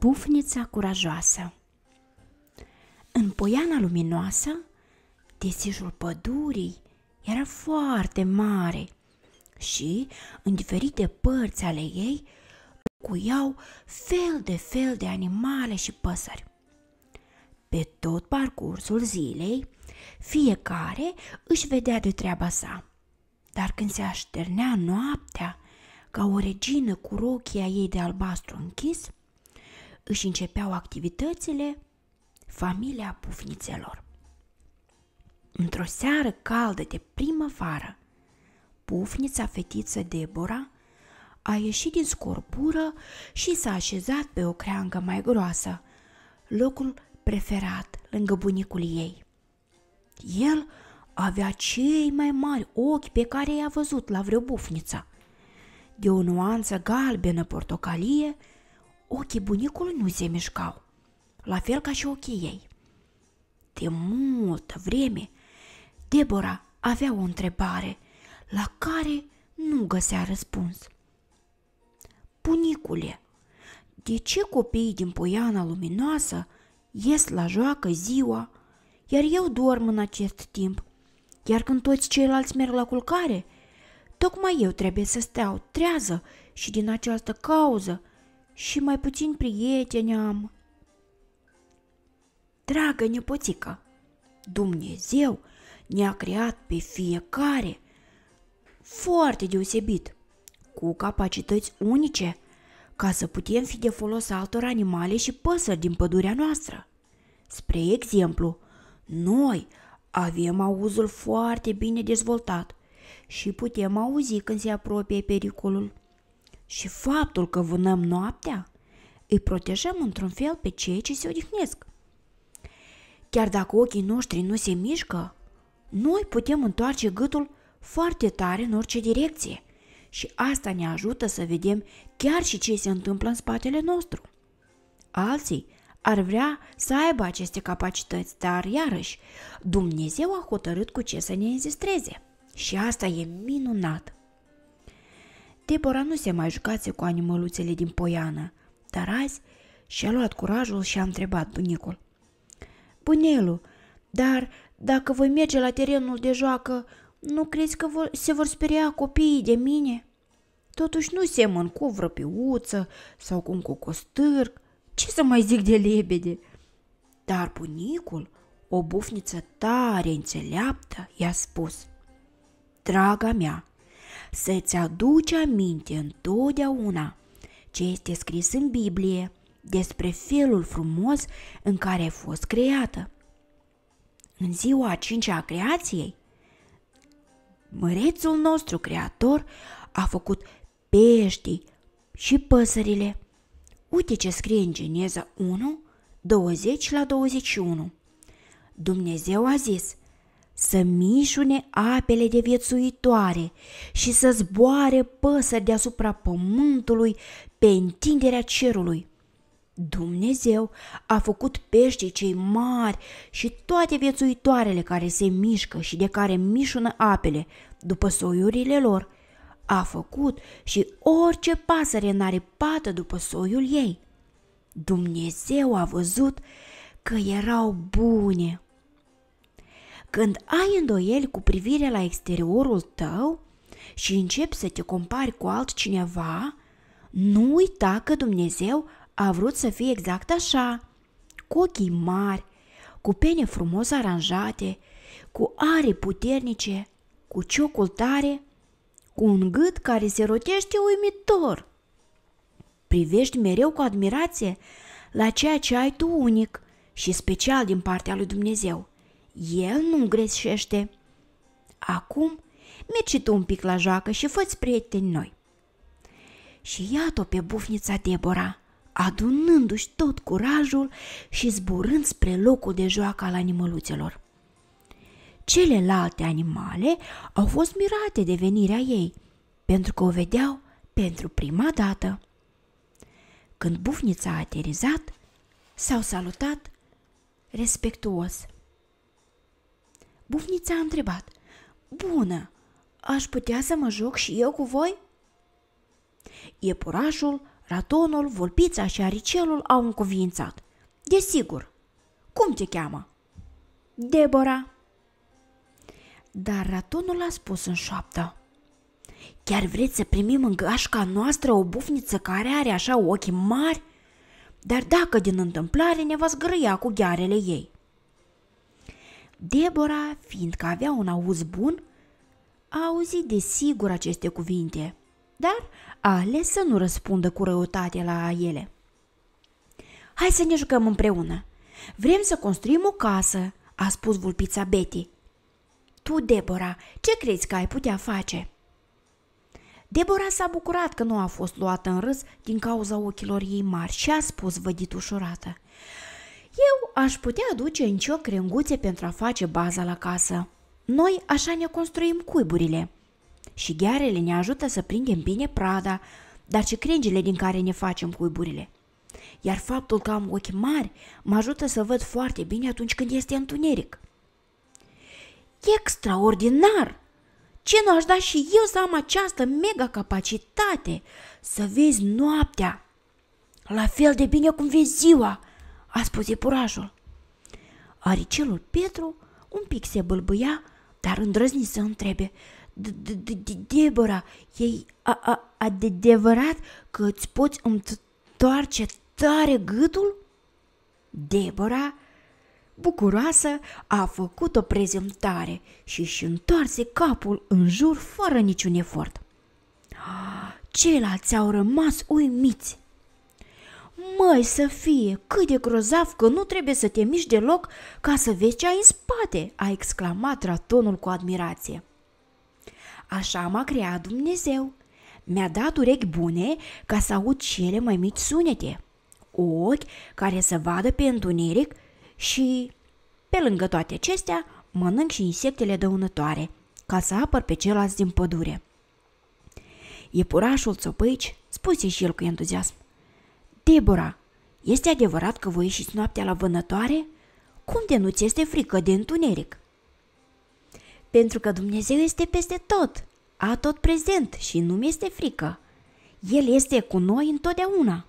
bufnița curajoasă. În poiana luminoasă, desișul pădurii era foarte mare și, în diferite părți ale ei, cuiau fel de fel de animale și păsări. Pe tot parcursul zilei, fiecare își vedea de treaba sa. Dar când se așternea noaptea, ca o regină cu rochia ei de albastru închis, își începeau activitățile familia pufnițelor. Într-o seară caldă de primăvară, pufnița fetiță Debora a ieșit din scorpură și s-a așezat pe o creangă mai groasă, locul preferat lângă bunicul ei. El avea cei mai mari ochi pe care i-a văzut la vreo bufniță. De o nuanță galbenă portocalie, Ochii bunicului nu se mișcau, la fel ca și ochii ei. De multă vreme, Deborah avea o întrebare la care nu găsea răspuns. Bunicule, de ce copiii din Poiana Luminoasă ies la joacă ziua, iar eu dorm în acest timp, iar când toți ceilalți merg la culcare, tocmai eu trebuie să steau trează și din această cauză și mai puțin prieteni am. Dragă nepoțică, Dumnezeu ne-a creat pe fiecare foarte deosebit, cu capacități unice, ca să putem fi de folos altor animale și păsări din pădurea noastră. Spre exemplu, noi avem auzul foarte bine dezvoltat și putem auzi când se apropie pericolul și faptul că vânăm noaptea îi protejăm într-un fel pe cei ce se odihnesc. Chiar dacă ochii noștri nu se mișcă, noi putem întoarce gâtul foarte tare în orice direcție și asta ne ajută să vedem chiar și ce se întâmplă în spatele nostru. Alții ar vrea să aibă aceste capacități, dar iarăși, Dumnezeu a hotărât cu ce să ne înzestreze. Și asta e minunat! Debora nu se mai jucase cu animăluțele din poiană, dar azi și-a luat curajul și a întrebat bunicul. Bunelu, dar dacă voi merge la terenul de joacă, nu crezi că vor, se vor speria copiii de mine? Totuși nu semăn cu vreo piuță sau cu un cocostârc. Ce să mai zic de lebede? Dar bunicul, o bufniță tare înțeleaptă, i-a spus. Draga mea, să-ți aduci aminte întotdeauna ce este scris în Biblie despre felul frumos în care ai fost creată. În ziua a cincea a creației, mărețul nostru creator a făcut peștii și păsările. Uite ce scrie în Geneza 1, 20 la 21. Dumnezeu a zis, să mișune apele de viețuitoare și să zboare păsări deasupra pământului pe întinderea cerului. Dumnezeu a făcut peștii cei mari și toate viețuitoarele care se mișcă și de care mișună apele după soiurile lor. A făcut și orice pasăre în pată după soiul ei. Dumnezeu a văzut că erau bune când ai îndoieli cu privire la exteriorul tău și începi să te compari cu altcineva, nu uita că Dumnezeu a vrut să fie exact așa, cu ochii mari, cu pene frumos aranjate, cu are puternice, cu ciocul tare, cu un gât care se rotește uimitor. Privești mereu cu admirație la ceea ce ai tu unic și special din partea lui Dumnezeu. El nu greșește. Acum, mergi tu un pic la joacă și fă-ți prieteni noi. Și iată-o pe bufnița Debora, adunându-și tot curajul și zburând spre locul de joacă al animăluțelor. Celelalte animale au fost mirate de venirea ei, pentru că o vedeau pentru prima dată. Când bufnița a aterizat, s-au salutat respectuos – Bufnița a întrebat. Bună, aș putea să mă joc și eu cu voi? Iepurașul, ratonul, vulpița și aricelul au încuvințat. Desigur. Cum te cheamă? Debora. Dar ratonul a spus în șoaptă. Chiar vreți să primim în gașca noastră o bufniță care are așa ochi mari? Dar dacă din întâmplare ne va zgrăia cu ghearele ei? Debora, fiindcă avea un auz bun, a auzit de sigur aceste cuvinte, dar a ales să nu răspundă cu răutate la ele. Hai să ne jucăm împreună. Vrem să construim o casă, a spus vulpița Betty. Tu, Debora, ce crezi că ai putea face? Debora s-a bucurat că nu a fost luată în râs din cauza ochilor ei mari și a spus vădit ușurată. Eu aș putea aduce în cioc renguțe pentru a face baza la casă. Noi așa ne construim cuiburile. Și ghearele ne ajută să prindem bine prada, dar și crengile din care ne facem cuiburile. Iar faptul că am ochi mari mă ajută să văd foarte bine atunci când este întuneric. Extraordinar! Ce nu aș da și eu să am această mega capacitate să vezi noaptea, la fel de bine cum vezi ziua – a spus iepurașul. Aricelul Petru un pic se bâlbâia, dar îndrăzni să întrebe. Debora, ei a, adevărat că îți poți întoarce tare gâtul? Debora, bucuroasă, a făcut o prezentare și și întoarse capul în jur fără niciun efort. Ah, ceilalți au rămas uimiți. Măi să fie, cât de grozav că nu trebuie să te miști deloc ca să vezi ce ai în spate, a exclamat ratonul cu admirație. Așa m-a creat Dumnezeu. Mi-a dat urechi bune ca să aud cele mai mici sunete, ochi care să vadă pe întuneric și, pe lângă toate acestea, mănânc și insectele dăunătoare, ca să apăr pe celălalt din pădure. Iepurașul țopăici spuse și el cu entuziasm. Debora, este adevărat că voi ieșiți noaptea la vânătoare? Cum de nu ți este frică de întuneric? Pentru că Dumnezeu este peste tot, a tot prezent și nu mi este frică. El este cu noi întotdeauna.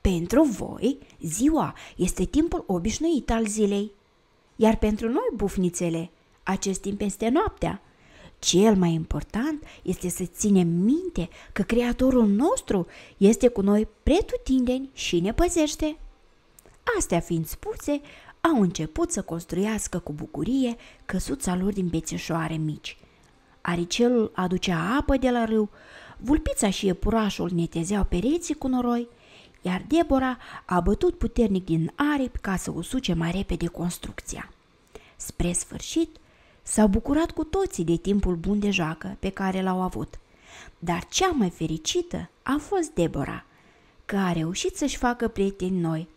Pentru voi, ziua este timpul obișnuit al zilei, iar pentru noi, bufnițele, acest timp este noaptea – cel mai important este să ținem minte că Creatorul nostru este cu noi pretutindeni și ne păzește. Astea fiind spuse, au început să construiască cu bucurie căsuța lor din bețeșoare mici. Aricelul aducea apă de la râu, vulpița și iepurașul netezeau pereții cu noroi, iar Debora a bătut puternic din aripi ca să usuce mai repede construcția. Spre sfârșit, S-au bucurat cu toții de timpul bun de joacă pe care l-au avut. Dar cea mai fericită a fost Deborah, că a reușit să-și facă prieteni noi,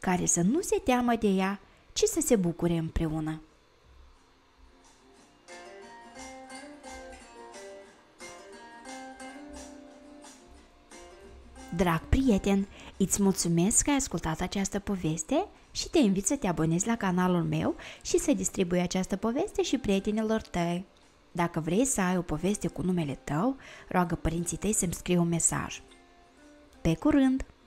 care să nu se teamă de ea, ci să se bucure împreună. Drag prieten, îți mulțumesc că ai ascultat această poveste și te invit să te abonezi la canalul meu și să distribui această poveste și prietenilor tăi. Dacă vrei să ai o poveste cu numele tău, roagă părinții tăi să-mi scrie un mesaj. Pe curând!